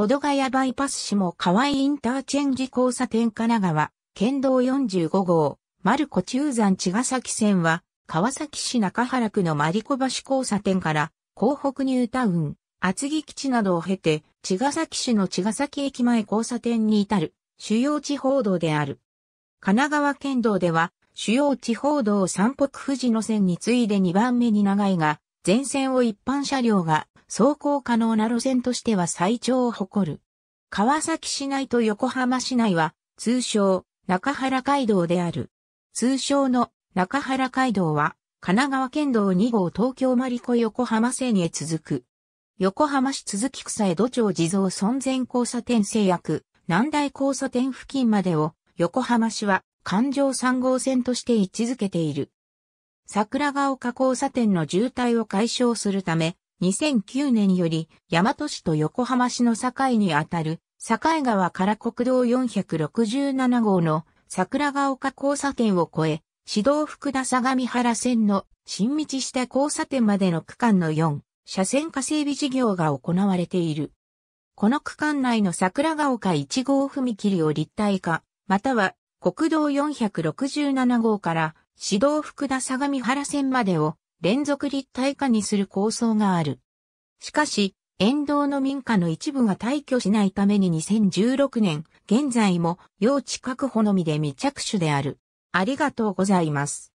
保土ヶ谷バイパス市も河合インターチェンジ交差点神奈川、県道45号、マルコ中山茅ヶ崎線は、川崎市中原区のリ子橋交差点から、港北ニュータウン、厚木基地などを経て、茅ヶ崎市の茅ヶ崎駅前交差点に至る、主要地方道である。神奈川県道では、主要地方道三北富士の線に次いで2番目に長いが、全線を一般車両が走行可能な路線としては最長を誇る。川崎市内と横浜市内は、通称、中原街道である。通称の中原街道は、神奈川県道2号東京マリコ横浜線へ続く。横浜市続き草江戸町地蔵村前交差点制約、南大交差点付近までを、横浜市は環状3号線として位置づけている。桜ヶ丘交差点の渋滞を解消するため、2009年より、大和市と横浜市の境にあたる、境川から国道467号の桜ヶ丘交差点を越え、市道福田相模原線の新道下交差点までの区間の4、車線化整備事業が行われている。この区間内の桜ヶ丘1号踏切を立体化、または国道467号から市道福田相模原線までを連続立体化にする構想がある。しかし、沿道の民家の一部が退去しないために2016年、現在も用地確保のみで未着手である。ありがとうございます。